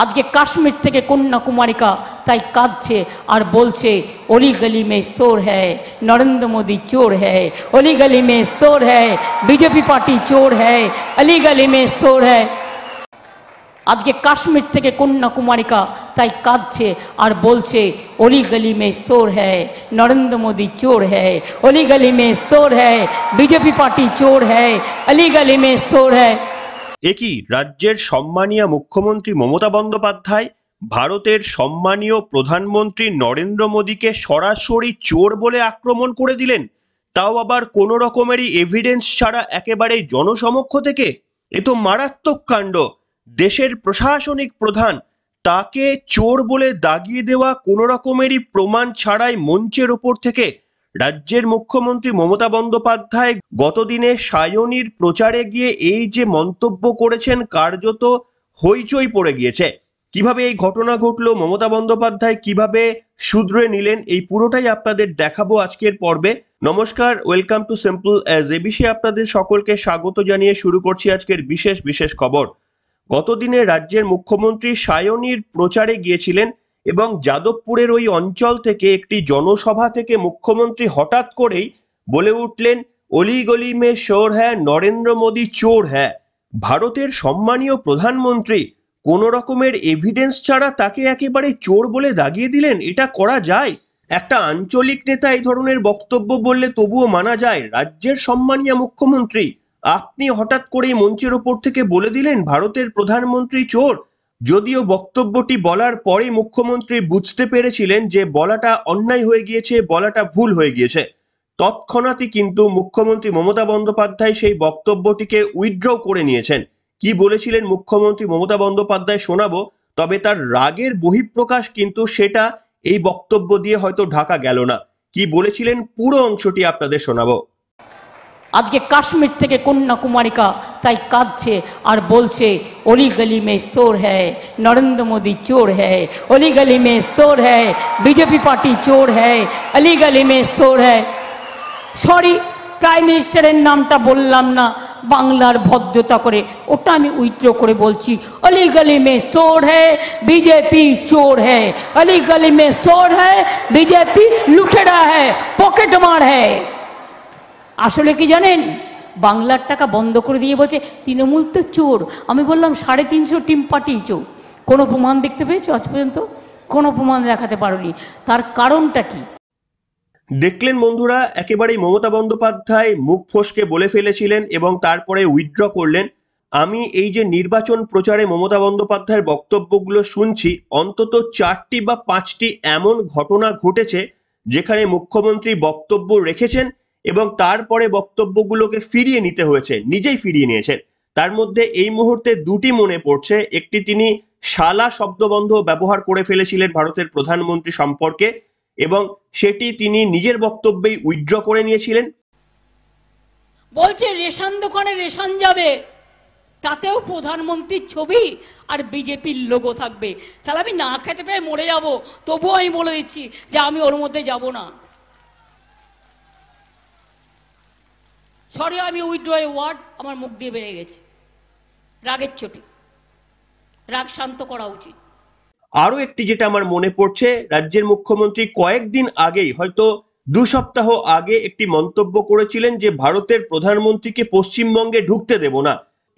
आज के काश्मीर थे कन्याकुमारिका तई कादछे और बोल ओली गली में शोर है नरेंद्र मोदी चोर है ओली गली में शोर है बीजेपी पार्टी चोर है अली गली में शोर है आज के काश्मीर थे कन्याकुमारिका तई कादछे और बोल ओली गली में शोर है नरेंद्र मोदी चोर है ओली गली में शोर है बीजेपी पार्टी चोर है अली गली में शोर है একই রাজ্যের সম্মানীয় মুখ্যমন্ত্রী মমতা বন্দ্যোপাধ্যায় ভারতের সম্মানীয় প্রধানমন্ত্রী নরেন্দ্র মোদীকে সরাসরি চোর বলে আক্রমণ করে দিলেন তাও আবার কোনো রকমেরই এভিডেন্স ছাড়া একেবারে জনসমক্ষ থেকে এ তো মারাত্মক কাণ্ড দেশের প্রশাসনিক প্রধান তাকে চোর বলে দাগিয়ে দেওয়া কোনো রকমেরই প্রমাণ ছাড়াই মঞ্চের ওপর থেকে রাজ্যের মুখ্যমন্ত্রী মমতা বন্দ্যোপাধ্যায় গতদিনে সায়নির প্রচারে গিয়ে এই যে মন্তব্য করেছেন কার্যত হইচই পড়ে গিয়েছে কিভাবে এই ঘটনা ঘটলো মমতা বন্দ্যোপাধ্যায় কিভাবে শুধরে নিলেন এই পুরোটাই আপনাদের দেখাবো আজকের পর্বে নমস্কার welcome to simple as a বিষয়ে আপনাদের সকলকে স্বাগত জানিয়ে শুরু করছি আজকের বিশেষ বিশেষ খবর গতদিনে রাজ্যের মুখ্যমন্ত্রী সায়নির প্রচারে গিয়েছিলেন এবং যাদবপুরের ওই অঞ্চল থেকে একটি জনসভা থেকে মুখ্যমন্ত্রী হঠাৎ করেই বলে উঠলেন অলিগলি মে শোর হ্যাঁ নরেন্দ্র মোদী চোর হ্যাঁ ভারতের সম্মানীয় প্রধানমন্ত্রী কোনো রকমের এভিডেন্স ছাড়া তাকে একেবারে চোর বলে দাগিয়ে দিলেন এটা করা যায় একটা আঞ্চলিক নেতা এই ধরনের বক্তব্য বললে তবুও মানা যায় রাজ্যের সম্মানীয় মুখ্যমন্ত্রী আপনি হঠাৎ করে মঞ্চের ওপর থেকে বলে দিলেন ভারতের প্রধানমন্ত্রী চোর যদিও বক্তব্যটি বলার পরে মুখ্যমন্ত্রী বুঝতে পেরেছিলেন যে বলাটা অন্যায় হয়ে গিয়েছে বলাটা ভুল হয়ে গিয়েছে তৎক্ষণাৎই কিন্তু মুখ্যমন্ত্রী মমতা বন্দ্যোপাধ্যায় সেই বক্তব্যটিকে উইথড্র করে নিয়েছেন কি বলেছিলেন মুখ্যমন্ত্রী মমতা বন্দ্যোপাধ্যায় শোনাবো তবে তার রাগের বহিঃপ্রকাশ কিন্তু সেটা এই বক্তব্য দিয়ে হয়তো ঢাকা গেল না কি বলেছিলেন পুরো অংশটি আপনাদের শোনাবো আজকে কাশ্মীর থেকে কন্নকুমারীকা তাই কাঁদছে আর বলছে অলি গলি মে সর হ নরেন্দ্র মোদি চোর হ অলি গলি মে সর হ বিজেপি পার্টি চোর হ অলি গলি মে সর হ সরি প্রাইম মিনিস্টারের নামটা বললাম না বাংলার ভদ্ধতা করে ওটা আমি উইত্র করে বলছি অলি গলি মে সর হ বিজেপি চোর হ অলি গলি মে সর হ বিজেপি লুঠড়া হ পকেটমার হ আসলে কি জানেন বাংলার টাকা বন্ধ করে দিয়ে বলছে তৃণমূল তো চোর আমি বললাম সাড়ে তিনশো টিম পার্টি চোর কোনো প্রমাণ দেখতে পেয়েছো আজ পর্যন্ত কোনো প্রমাণ দেখাতে পারোনি তার কারণটা কি দেখলেন বন্ধুরা একেবারেই মমতা বন্দ্যোপাধ্যায় মুখ ফসকে বলে ফেলেছিলেন এবং তারপরে উইথড্র করলেন আমি এই যে নির্বাচন প্রচারে মমতা বন্দ্যোপাধ্যায়ের বক্তব্যগুলো শুনছি অন্তত চারটি বা পাঁচটি এমন ঘটনা ঘটেছে যেখানে মুখ্যমন্ত্রী বক্তব্য রেখেছেন এবং তারপরে বক্তব্যগুলোকে ফিরিয়ে নিতে হয়েছে নিজেই ফিরিয়ে নিয়েছেন তার মধ্যে এই মুহূর্তে দুটি মনে পড়ছে একটি তিনি শালা শব্দবন্ধ ব্যবহার করে ফেলেছিলেন ভারতের প্রধানমন্ত্রী সম্পর্কে এবং সেটি তিনি নিজের বক্তব্যেই উইথড্র করে নিয়েছিলেন বলছে রেশন দোকানে রেশন যাবে তাতেও প্রধানমন্ত্রীর ছবি আর বিজেপির লোগো থাকবে তাহলে আমি না খেতে পেয়ে মরে যাব তবুও আমি বলে দিচ্ছি যে আমি ওর মধ্যে যাব না সরি আমি উইথড্র এ ওয়ার্ড আমার মুখ দিয়ে বেড়ে গেছে রাগের চটি রাগ শান্ত করা উচিত আরও একটি যেটা আমার মনে পড়ছে রাজ্যের মুখ্যমন্ত্রী কয়েকদিন আগেই হয়তো দু সপ্তাহ আগে একটি মন্তব্য করেছিলেন যে ভারতের প্রধানমন্ত্রীকে পশ্চিমবঙ্গে ঢুকতে দেব না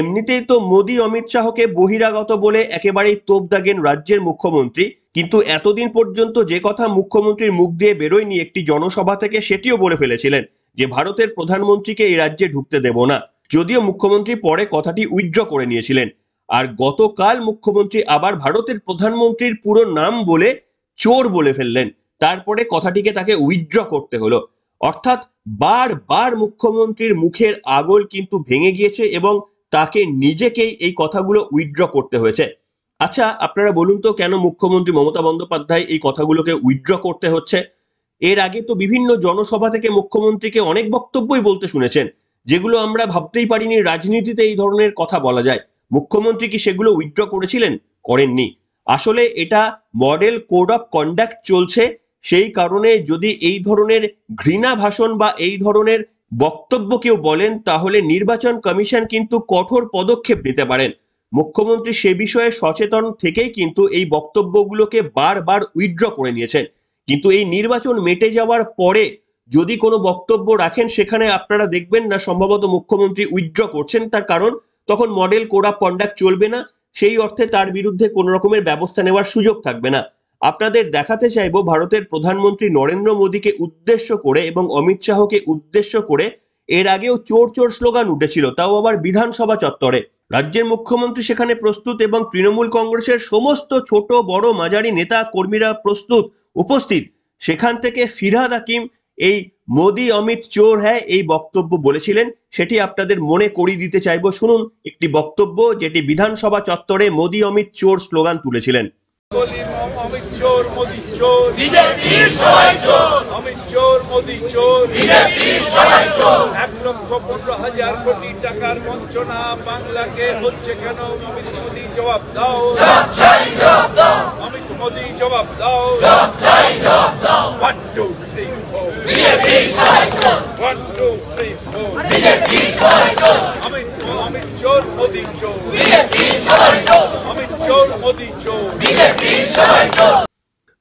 এমনিতেই তো মোদী অমিত শাহকে বহিরাগত বলে একেবারেই তোপ দাগেন রাজ্যের মুখ্যমন্ত্রী কিন্তু এতদিন পর্যন্ত যে কথা মুখ্যমন্ত্রীর মুখ দিয়ে বেরোয়নি একটি জনসভা থেকে সেটিও বলে ফেলেছিলেন যে ভারতের প্রধানমন্ত্রীকে এই রাজ্যে ঢুকতে দেব না যদিও মুখ্যমন্ত্রী পরে কথাটি উইথড্র করে নিয়েছিলেন আর গতকাল মুখ্যমন্ত্রী আবার ভারতের প্রধানমন্ত্রীর পুরো নাম বলে চোর বলে ফেললেন তারপরে কথাটিকে তাকে উইথড্র করতে হলো অর্থাৎ বারবার মুখ্যমন্ত্রীর মুখের আগল কিন্তু ভেঙে গিয়েছে এবং তাকে নিজেকেই এই কথাগুলো উইথড্র করতে হয়েছে আচ্ছা আপনারা বলুন তো কেন মুখ্যমন্ত্রী মমতা বন্দ্যোপাধ্যায় এই কথাগুলোকে উইথড্র করতে হচ্ছে এর আগে তো বিভিন্ন জনসভা থেকে মুখ্যমন্ত্রীকে অনেক বক্তব্যই বলতে শুনেছেন যেগুলো আমরা ভাবতেই পারিনি রাজনীতিতে এই ধরনের কথা বলা যায় মুখ্যমন্ত্রী কি সেগুলো উইথড্র করেছিলেন করেননি আসলে এটা মডেল কোড অফ কন্ডাক্ট চলছে সেই কারণে যদি এই ধরনের ঘৃণা ভাষণ বা এই ধরনের বক্তব্য কেউ বলেন তাহলে নির্বাচন কমিশন কিন্তু কঠোর পদক্ষেপ নিতে পারেন মুখ্যমন্ত্রী সে বিষয়ে সচেতন থেকেই কিন্তু এই বক্তব্যগুলোকে বারবার উইথড্র করে নিয়েছেন কিন্তু এই নির্বাচন মেটে যাওয়ার পরে যদি কোনো বক্তব্য রাখেন সেখানে আপনারা দেখবেন না সম্ভবত মুখ্যমন্ত্রী উইথড্র করছেন তার কারণ তখন মডেল কোড অফ কন্ডাক্ট চলবে না সেই অর্থে তার বিরুদ্ধে কোনো রকমের ব্যবস্থা নেওয়ার সুযোগ থাকবে না আপনাদের দেখাতে চাইব ভারতের প্রধানমন্ত্রী নরেন্দ্র মোদীকে উদ্দেশ্য করে এবং অমিত শাহকে উদ্দেশ্য করে এর আগেও চোর চোর স্লোগান উঠেছিল তাও আবার বিধানসভা চত্বরে রাজ্যের মুখ্যমন্ত্রী সেখানে প্রস্তুত এবং তৃণমূল কংগ্রেসের সমস্ত ছোট বড় মাঝারি নেতা কর্মীরা প্রস্তুত উপস্থিত সেখান থেকে ফিরহাদ হাকিম এই মোদি অমিত চোর হ্যাঁ এই বক্তব্য বলেছিলেন সেটি আপনাদের মনে করিয়ে দিতে চাইব শুনুন একটি বক্তব্য যেটি বিধানসভা চত্বরে মোদি অমিত চোর স্লোগান তুলেছিলেন অমিত মোদি জবাব দাও জব জব দাও 1 2 3 4 BJP 1 2 3 4 BJP Modi BJP Modi BJP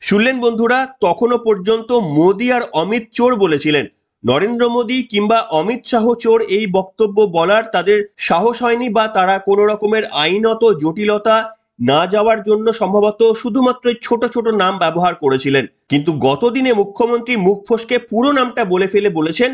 শুনলেন বন্ধুরা তখনও পর্যন্ত মোদি আর অমিত চোর বলেছিলেন নরেন্দ্র মোদী কিংবা অমিত শাহ চোর এই বক্তব্য বলার তাদের সাহস হয়নি বা তারা কোনো রকমের আইনত জটিলতা না যাওয়ার জন্য সম্ভবত শুধুমাত্র ছোট ছোট নাম ব্যবহার করেছিলেন কিন্তু গতদিনে মুখ্যমন্ত্রী মুখ ফসকে পুরো নামটা বলে ফেলে বলেছেন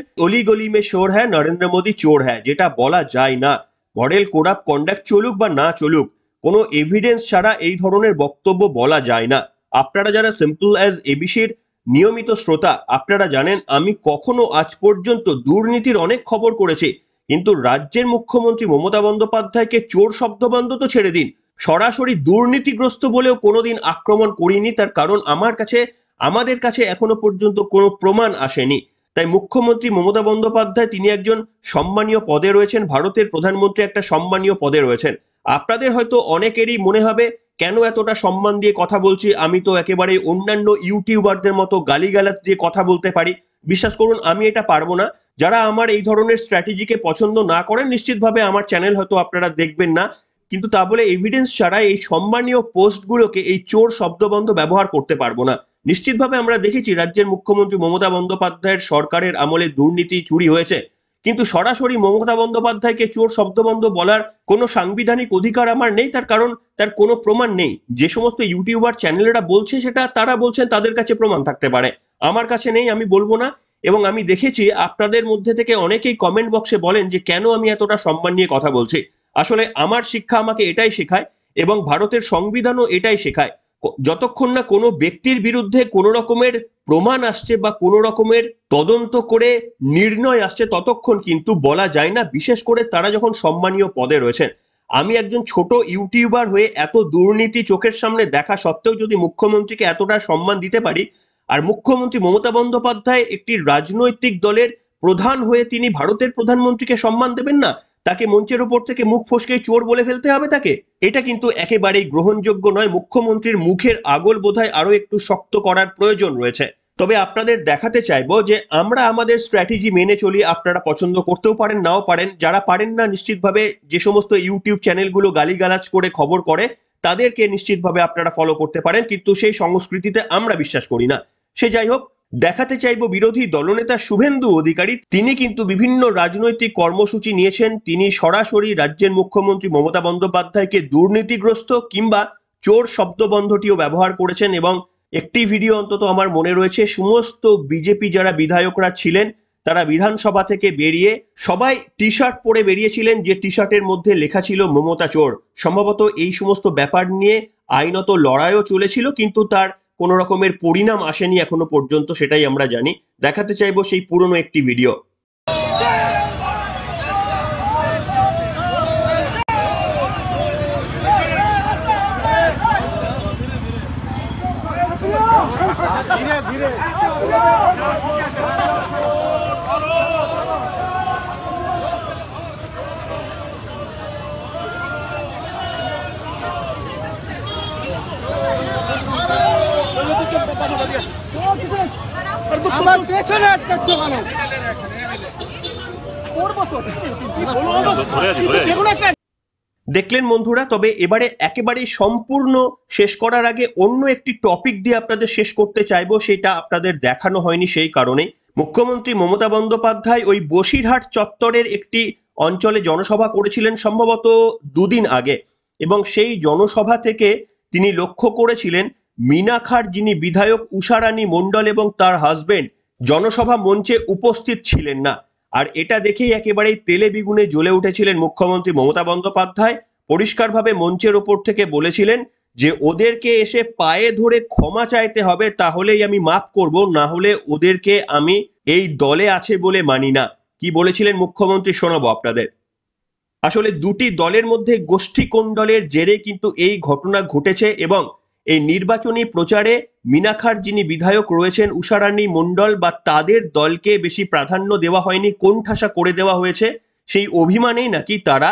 গলি মে শোর হ্যাঁ নরেন্দ্র মোদী চোর হ্যাঁ যেটা বলা যায় না মডেল কোড অফ কন্ডাক্ট চলুক বা না চলুক কোনো এভিডেন্স ছাড়া এই ধরনের বক্তব্য বলা যায় না আপনারা যারা সিম্পল অ্যাজ এবিসির নিয়মিত শ্রোতা আপনারা জানেন আমি কখনো আজ পর্যন্ত দুর্নীতির অনেক খবর করেছি কিন্তু রাজ্যের মুখ্যমন্ত্রী মমতা বন্দ্যোপাধ্যায়কে চোর শব্দবন্ধ তো ছেড়ে দিন সরাসরি দুর্নীতিগ্রস্ত বলেও কোনোদিন আক্রমণ করিনি তার কারণ আমার কাছে আমাদের কাছে এখনো পর্যন্ত কোনো প্রমাণ আসেনি তাই মুখ্যমন্ত্রী মমতা বন্দ্যোপাধ্যায় তিনি একজন সম্মানীয় পদে রয়েছেন ভারতের প্রধানমন্ত্রী একটা সম্মানীয় পদে রয়েছেন আপনাদের হয়তো অনেকেরই মনে হবে কেন এতটা সম্মান দিয়ে কথা বলছি আমি তো একেবারে অন্যান্য ইউটিউবারদের মতো গালিগালাত দিয়ে কথা বলতে পারি বিশ্বাস করুন আমি এটা পারবো না যারা আমার এই ধরনের স্ট্র্যাটেজিকে পছন্দ না করেন নিশ্চিতভাবে আমার চ্যানেল হয়তো আপনারা দেখবেন না কিন্তু তা বলে এভিডেন্স ছাড়া এই সম্মানীয় পোস্টগুলোকে এই চোর শব্দবন্ধ ব্যবহার করতে পারবো না নিশ্চিতভাবে আমরা দেখেছি রাজ্যের মুখ্যমন্ত্রী মমতা বন্দ্যোপাধ্যায়ের সরকারের আমলে দুর্নীতি চুরি হয়েছে কিন্তু সরাসরি মমতা বন্দ্যোপাধ্যায়কে চোর শব্দবন্ধ বলার কোনো সাংবিধানিক অধিকার আমার নেই তার কারণ তার কোনো প্রমাণ নেই যে সমস্ত ইউটিউবার চ্যানেলেরা বলছে সেটা তারা বলছেন তাদের কাছে প্রমাণ থাকতে পারে আমার কাছে নেই আমি বলবো না এবং আমি দেখেছি আপনাদের মধ্যে থেকে অনেকেই কমেন্ট বক্সে বলেন যে কেন আমি এতটা সম্মান নিয়ে কথা বলছি আসলে আমার শিক্ষা আমাকে এটাই শেখায় এবং ভারতের সংবিধানও এটাই শেখায় যতক্ষণ না কোনো ব্যক্তির বিরুদ্ধে কোনো রকমের প্রমাণ আসছে বা কোনো রকমের তদন্ত করে নির্ণয় আসছে ততক্ষণ কিন্তু বলা যায় না বিশেষ করে তারা যখন সম্মানীয় পদে রয়েছেন আমি একজন ছোট ইউটিউবার হয়ে এত দুর্নীতি চোখের সামনে দেখা সত্ত্বেও যদি মুখ্যমন্ত্রীকে এতটা সম্মান দিতে পারি আর মুখ্যমন্ত্রী মমতা বন্দ্যোপাধ্যায় একটি রাজনৈতিক দলের প্রধান হয়ে তিনি ভারতের প্রধানমন্ত্রীকে সম্মান দেবেন না তাকে মঞ্চের উপর থেকে মুখ ফসকে চোর বলে ফেলতে হবে তাকে এটা কিন্তু একেবারেই গ্রহণযোগ্য নয় মুখ্যমন্ত্রীর মুখের আগল বোধহয় আরও একটু শক্ত করার প্রয়োজন রয়েছে তবে আপনাদের দেখাতে চাইবো যে আমরা আমাদের স্ট্র্যাটেজি মেনে চলি আপনারা পছন্দ করতেও পারেন নাও পারেন যারা পারেন না নিশ্চিতভাবে যে সমস্ত ইউটিউব চ্যানেলগুলো গালিগালাজ করে খবর করে তাদেরকে নিশ্চিতভাবে আপনারা ফলো করতে পারেন কিন্তু সেই সংস্কৃতিতে আমরা বিশ্বাস করি না সে যাই হোক দেখাতে চাইব বিরোধী দলনেতা শুভেন্দু অধিকারী তিনি কিন্তু বিভিন্ন রাজনৈতিক কর্মসূচি নিয়েছেন তিনি সরাসরি রাজ্যের মুখ্যমন্ত্রী মমতা বন্দ্যোপাধ্যায়কে দুর্নীতিগ্রস্ত কিংবা চোর শব্দবন্ধটিও ব্যবহার করেছেন এবং একটি ভিডিও অন্তত আমার মনে রয়েছে সমস্ত বিজেপি যারা বিধায়করা ছিলেন তারা বিধানসভা থেকে বেরিয়ে সবাই টি শার্ট পরে বেরিয়েছিলেন যে টি শার্টের মধ্যে লেখা ছিল মমতা চোর সম্ভবত এই সমস্ত ব্যাপার নিয়ে আইনত লড়াইও চলেছিল কিন্তু তার কোনো রকমের পরিণাম আসেনি এখনো পর্যন্ত সেটাই আমরা জানি দেখাতে চাইবো সেই পুরনো একটি ভিডিও ধীরে ধীরে আমার পেছনে আটকাচ্ছ কেন দেখলেন বন্ধুরা তবে এবারে একেবারে সম্পূর্ণ শেষ করার আগে অন্য একটি টপিক দিয়ে আপনাদের শেষ করতে চাইবো সেটা আপনাদের দেখানো হয়নি সেই কারণে মুখ্যমন্ত্রী মমতা বন্দ্যোপাধ্যায় ওই বসিরহাট চত্বরের একটি অঞ্চলে জনসভা করেছিলেন সম্ভবত দুদিন আগে এবং সেই জনসভা থেকে তিনি লক্ষ্য করেছিলেন মিনাখার যিনি বিধায়ক উষারানী মণ্ডল এবং তার হাজবেন্ড জনসভা মঞ্চে উপস্থিত ছিলেন না আর এটা দেখেই একেবারেই তেলে বিগুনে জ্বলে উঠেছিলেন মুখ্যমন্ত্রী মমতা বন্দ্যোপাধ্যায় পরিষ্কারভাবে মঞ্চের ওপর থেকে বলেছিলেন যে ওদেরকে এসে পায়ে ধরে ক্ষমা চাইতে হবে তাহলেই আমি মাফ করব না হলে ওদেরকে আমি এই দলে আছে বলে মানি না কি বলেছিলেন মুখ্যমন্ত্রী শোনাবো আপনাদের আসলে দুটি দলের মধ্যে গোষ্ঠী কোন্ডলের জেরে কিন্তু এই ঘটনা ঘটেছে এবং এই নির্বাচনী প্রচারে মিনাখার যিনি বিধায়ক রয়েছেন উষারানী মণ্ডল বা তাদের দলকে বেশি প্রাধান্য দেওয়া হয়নি কোন ঠাসা করে দেওয়া হয়েছে সেই অভিমানেই নাকি তারা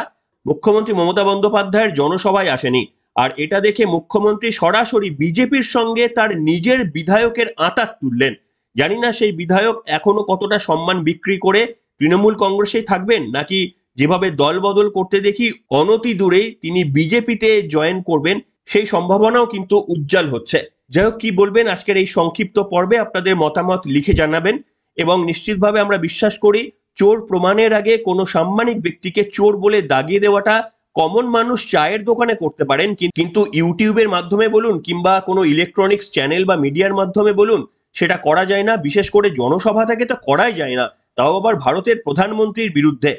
মুখ্যমন্ত্রী মমতা বন্দ্যোপাধ্যায়ের জনসভায় আসেনি আর এটা দেখে মুখ্যমন্ত্রী সরাসরি বিজেপির সঙ্গে তার নিজের বিধায়কের আঁতাত তুললেন জানি না সেই বিধায়ক এখনো কতটা সম্মান বিক্রি করে তৃণমূল কংগ্রেসেই থাকবেন নাকি যেভাবে দল বদল করতে দেখি অনতি দূরেই তিনি বিজেপিতে জয়েন করবেন সেই সম্ভাবনাও কিন্তু উজ্জ্বল হচ্ছে যাই হোক কি বলবেন আজকের এই সংক্ষিপ্ত পর্বে আপনাদের মতামত লিখে জানাবেন এবং নিশ্চিতভাবে আমরা বিশ্বাস করি চোর প্রমাণের আগে কোনো সাম্মানিক ব্যক্তিকে চোর বলে দাগিয়ে দেওয়াটা কমন মানুষ চায়ের দোকানে করতে পারেন কিন্তু ইউটিউবের মাধ্যমে বলুন কিংবা কোনো ইলেকট্রনিক্স চ্যানেল বা মিডিয়ার মাধ্যমে বলুন সেটা করা যায় না বিশেষ করে জনসভা থেকে তো করাই যায় না তাও আবার ভারতের প্রধানমন্ত্রীর বিরুদ্ধে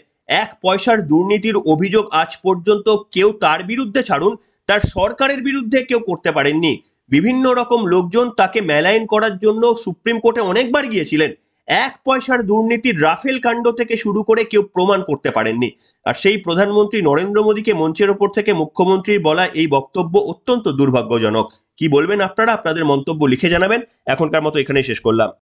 এক পয়সার দুর্নীতির অভিযোগ আজ পর্যন্ত কেউ তার বিরুদ্ধে ছাড়ুন তার সরকারের বিরুদ্ধে কেউ করতে পারেননি বিভিন্ন রকম লোকজন তাকে মেলায়ন করার জন্য সুপ্রিম কোর্টে অনেকবার গিয়েছিলেন এক পয়সার দুর্নীতির রাফেল কাণ্ড থেকে শুরু করে কেউ প্রমাণ করতে পারেননি আর সেই প্রধানমন্ত্রী নরেন্দ্র মোদীকে মঞ্চের ওপর থেকে মুখ্যমন্ত্রীর বলা এই বক্তব্য অত্যন্ত দুর্ভাগ্যজনক কি বলবেন আপনারা আপনাদের মন্তব্য লিখে জানাবেন এখনকার মতো এখানেই শেষ করলাম